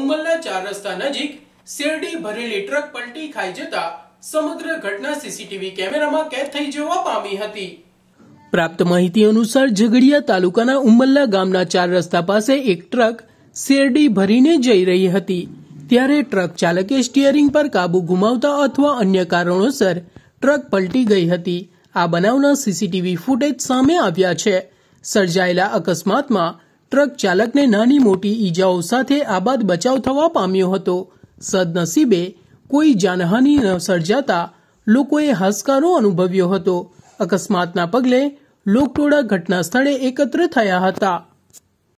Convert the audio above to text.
ઉમરના ચાર રસ્તા નજીક શેરડી ભરેલી ટ્રક પલટી ખાઈ જતા સમગ્ર ઘટના સીસીટીવી કેમેરામાં કેદ થઈ જવા પામી હતી પ્રાપ્ત માહિતી અનુસાર ઝઘડિયા તાલુકાના ઉમલ્લા ગામના ચાર રસ્તા પાસે એક ટ્રક શેરડી ભરીને જઈ રહી હતી ત્યારે ટ્રક ચાલકે સ્ટીયરિંગ પર કાબુ ગુમાવતા અથવા અન્ય કારણોસર ટ્રક પલટી ગઈ હતી આ બનાવના સીસીટીવી ફૂટેજ સામે આવ્યા છે સર્જાયેલા અકસ્માતમાં ટ્રક ચાલકને નાની મોટી ઈજાઓ સાથે આબાદ બચાવ થવા પામ્યો હતો સદનસીબે કોઈ જાનહાનિ ન સર્જાતા લોકોએ હાસકારો અનુભવ્યો હતો અકસ્માતના પગલે લોકટોળા ઘટના સ્થળે એકત્ર થયા હતા